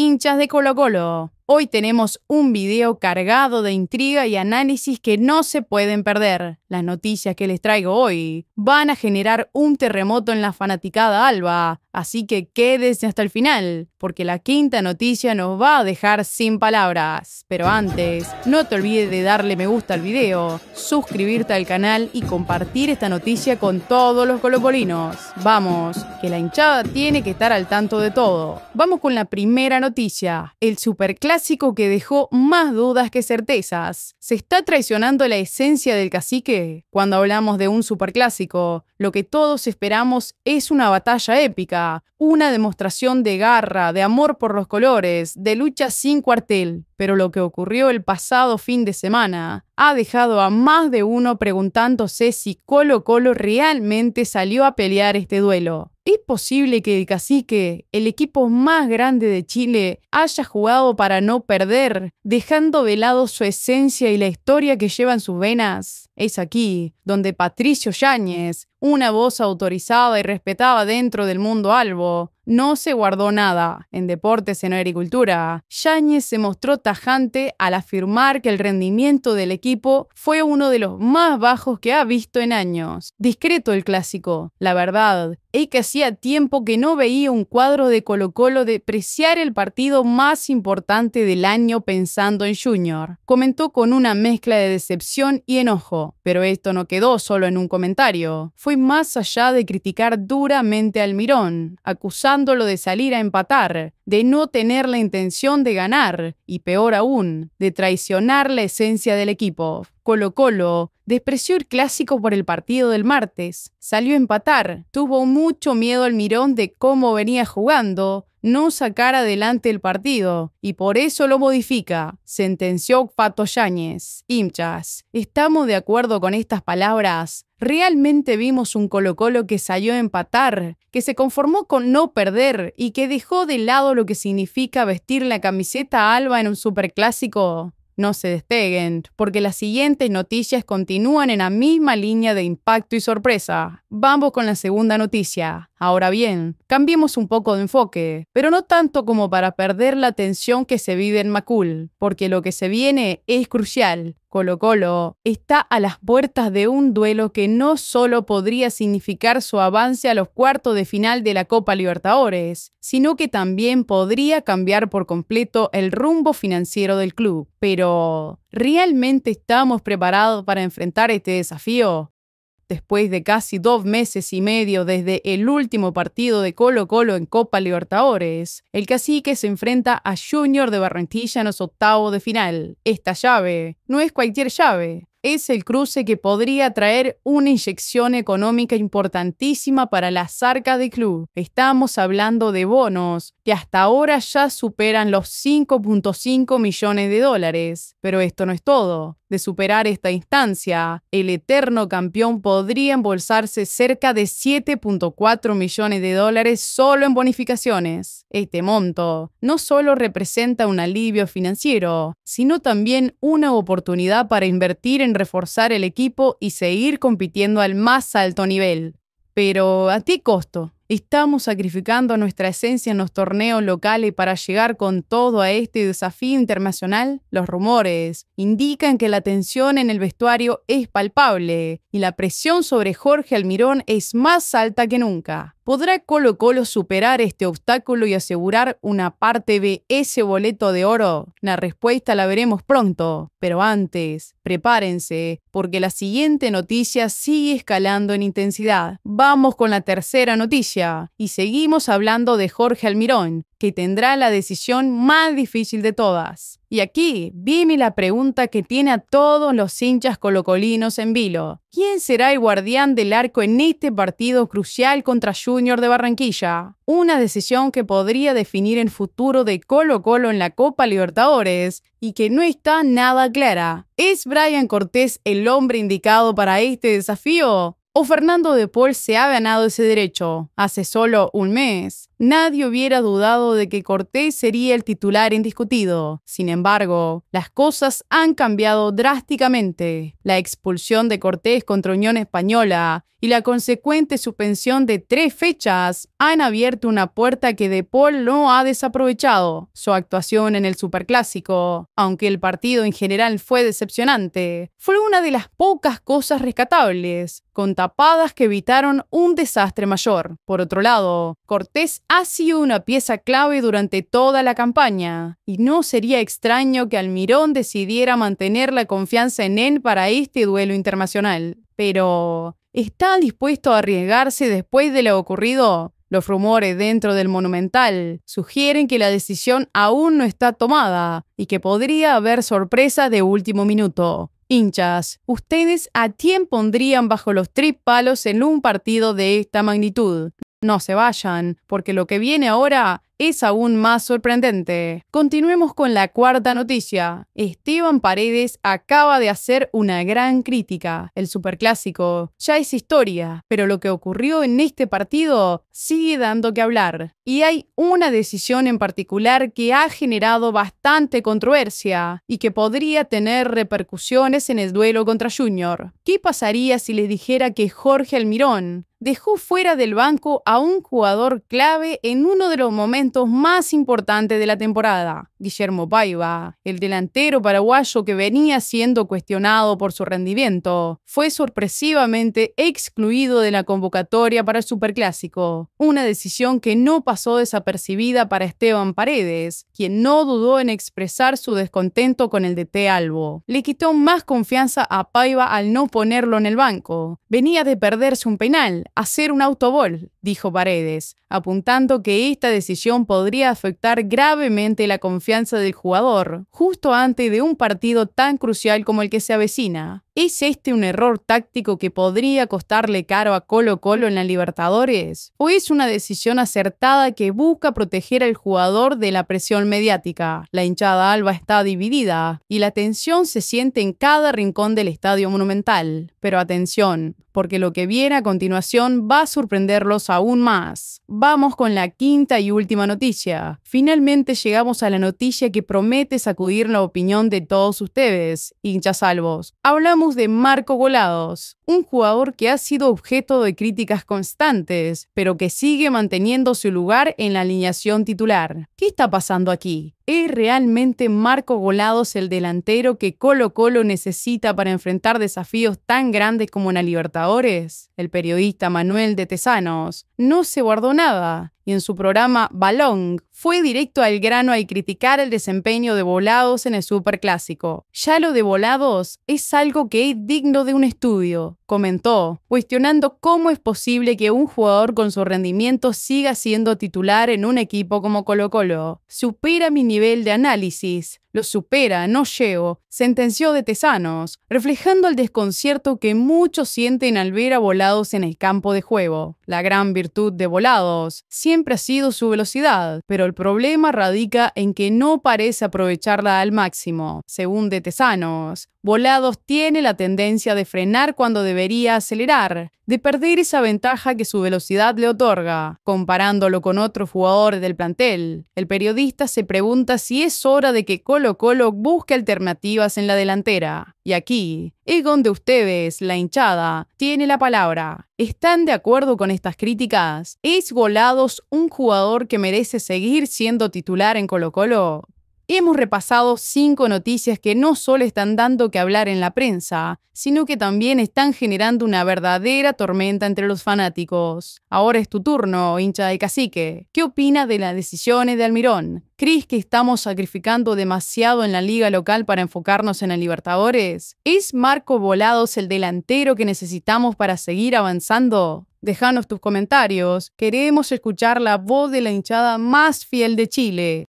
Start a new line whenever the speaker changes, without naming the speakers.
hinchas de Colo Colo. Hoy tenemos un video cargado de intriga y análisis que no se pueden perder. Las noticias que les traigo hoy van a generar un terremoto en la fanaticada alba. Así que quédese hasta el final, porque la quinta noticia nos va a dejar sin palabras. Pero antes, no te olvides de darle me gusta al video, suscribirte al canal y compartir esta noticia con todos los colopolinos. Vamos, que la hinchada tiene que estar al tanto de todo. Vamos con la primera noticia, el superclásico que dejó más dudas que certezas. ¿Se está traicionando la esencia del cacique? Cuando hablamos de un superclásico, lo que todos esperamos es una batalla épica una demostración de garra, de amor por los colores, de lucha sin cuartel. Pero lo que ocurrió el pasado fin de semana ha dejado a más de uno preguntándose si Colo Colo realmente salió a pelear este duelo. ¿Es posible que el cacique, el equipo más grande de Chile, haya jugado para no perder, dejando velado su esencia y la historia que lleva en sus venas? Es aquí donde Patricio Yáñez, una voz autorizada y respetada dentro del mundo albo, no se guardó nada. En deportes en agricultura, Yáñez se mostró tajante al afirmar que el rendimiento del equipo fue uno de los más bajos que ha visto en años. Discreto el clásico, la verdad, y que hacía tiempo que no veía un cuadro de Colo Colo depreciar el partido más importante del año pensando en Junior, comentó con una mezcla de decepción y enojo pero esto no quedó solo en un comentario. Fue más allá de criticar duramente al Mirón, acusándolo de salir a empatar, de no tener la intención de ganar y, peor aún, de traicionar la esencia del equipo. Colo Colo despreció el clásico por el partido del martes, salió a empatar, tuvo mucho miedo al Mirón de cómo venía jugando, no sacar adelante el partido y por eso lo modifica, sentenció Pato Yáñez. Hinchas, ¿estamos de acuerdo con estas palabras? Realmente vimos un Colo Colo que salió a empatar, que se conformó con no perder y que dejó de lado lo que significa vestir la camiseta alba en un superclásico. No se despeguen, porque las siguientes noticias continúan en la misma línea de impacto y sorpresa. Vamos con la segunda noticia. Ahora bien, cambiemos un poco de enfoque, pero no tanto como para perder la tensión que se vive en Macul, porque lo que se viene es crucial. Colo Colo está a las puertas de un duelo que no solo podría significar su avance a los cuartos de final de la Copa Libertadores, sino que también podría cambiar por completo el rumbo financiero del club. Pero, ¿realmente estamos preparados para enfrentar este desafío? después de casi dos meses y medio desde el último partido de Colo Colo en Copa Libertadores, el cacique se enfrenta a Junior de Barranquilla en los octavos de final. Esta llave no es cualquier llave, es el cruce que podría traer una inyección económica importantísima para la arcas de club. Estamos hablando de bonos que hasta ahora ya superan los 5.5 millones de dólares. Pero esto no es todo. De superar esta instancia, el eterno campeón podría embolsarse cerca de 7.4 millones de dólares solo en bonificaciones. Este monto no solo representa un alivio financiero, sino también una oportunidad para invertir en reforzar el equipo y seguir compitiendo al más alto nivel. Pero ¿a qué costo? Estamos sacrificando nuestra esencia en los torneos locales para llegar con todo a este desafío internacional. Los rumores indican que la tensión en el vestuario es palpable y la presión sobre Jorge Almirón es más alta que nunca. ¿Podrá Colo Colo superar este obstáculo y asegurar una parte de ese boleto de oro? La respuesta la veremos pronto, pero antes, prepárense, porque la siguiente noticia sigue escalando en intensidad. Vamos con la tercera noticia y seguimos hablando de Jorge Almirón, que tendrá la decisión más difícil de todas. Y aquí viene la pregunta que tiene a todos los hinchas colocolinos en vilo. ¿Quién será el guardián del arco en este partido crucial contra Junior de Barranquilla? Una decisión que podría definir el futuro de Colo Colo en la Copa Libertadores y que no está nada clara. ¿Es Brian Cortés el hombre indicado para este desafío? o Fernando de Paul se ha ganado ese derecho. Hace solo un mes, nadie hubiera dudado de que Cortés sería el titular indiscutido. Sin embargo, las cosas han cambiado drásticamente. La expulsión de Cortés contra Unión Española y la consecuente suspensión de tres fechas han abierto una puerta que De Paul no ha desaprovechado, su actuación en el Superclásico. Aunque el partido en general fue decepcionante, fue una de las pocas cosas rescatables con tapadas que evitaron un desastre mayor. Por otro lado, Cortés ha sido una pieza clave durante toda la campaña, y no sería extraño que Almirón decidiera mantener la confianza en él para este duelo internacional. Pero, ¿está dispuesto a arriesgarse después de lo ocurrido? Los rumores dentro del Monumental sugieren que la decisión aún no está tomada y que podría haber sorpresa de último minuto. Hinchas, ¿ustedes a quién pondrían bajo los tres palos en un partido de esta magnitud? No se vayan, porque lo que viene ahora es aún más sorprendente. Continuemos con la cuarta noticia. Esteban Paredes acaba de hacer una gran crítica. El superclásico ya es historia, pero lo que ocurrió en este partido sigue dando que hablar. Y hay una decisión en particular que ha generado bastante controversia y que podría tener repercusiones en el duelo contra Junior. ¿Qué pasaría si les dijera que Jorge Almirón dejó fuera del banco a un jugador clave en uno de los momentos más importantes de la temporada. Guillermo Paiva, el delantero paraguayo que venía siendo cuestionado por su rendimiento, fue sorpresivamente excluido de la convocatoria para el Superclásico, una decisión que no pasó desapercibida para Esteban Paredes, quien no dudó en expresar su descontento con el DT Albo. Le quitó más confianza a Paiva al no ponerlo en el banco. Venía de perderse un penal, hacer un autobol, dijo Paredes, apuntando que esta decisión podría afectar gravemente la confianza del jugador justo antes de un partido tan crucial como el que se avecina. ¿Es este un error táctico que podría costarle caro a Colo Colo en la Libertadores? ¿O es una decisión acertada que busca proteger al jugador de la presión mediática? La hinchada alba está dividida y la tensión se siente en cada rincón del estadio monumental. Pero atención, porque lo que viene a continuación va a sorprenderlos aún más. Vamos con la quinta y última noticia. Finalmente llegamos a la noticia que promete sacudir la opinión de todos ustedes, hinchas salvos de Marco Golados, un jugador que ha sido objeto de críticas constantes, pero que sigue manteniendo su lugar en la alineación titular. ¿Qué está pasando aquí? ¿Es realmente Marco Golados el delantero que Colo Colo necesita para enfrentar desafíos tan grandes como la Libertadores? El periodista Manuel de Tesanos no se guardó nada en su programa Balón fue directo al grano al criticar el desempeño de Volados en el Superclásico. Ya lo de Volados es algo que es digno de un estudio, comentó, cuestionando cómo es posible que un jugador con su rendimiento siga siendo titular en un equipo como Colo Colo. Supera mi nivel de análisis. Lo supera, no llego, sentenció de Tesanos, reflejando el desconcierto que muchos sienten al ver a Volados en el campo de juego. La gran virtud de Volados siempre ha sido su velocidad, pero el problema radica en que no parece aprovecharla al máximo, según de Tesanos. Volados tiene la tendencia de frenar cuando debería acelerar, de perder esa ventaja que su velocidad le otorga. Comparándolo con otros jugadores del plantel, el periodista se pregunta si es hora de que Colo Colo busque alternativas en la delantera. Y aquí, es donde ustedes, la hinchada, tiene la palabra. ¿Están de acuerdo con estas críticas? ¿Es Golados un jugador que merece seguir siendo titular en Colo Colo? Hemos repasado cinco noticias que no solo están dando que hablar en la prensa, sino que también están generando una verdadera tormenta entre los fanáticos. Ahora es tu turno, hincha de cacique. ¿Qué opinas de las decisiones de Almirón? ¿Crees que estamos sacrificando demasiado en la liga local para enfocarnos en el Libertadores? ¿Es Marco Volados el delantero que necesitamos para seguir avanzando? Dejanos tus comentarios, queremos escuchar la voz de la hinchada más fiel de Chile.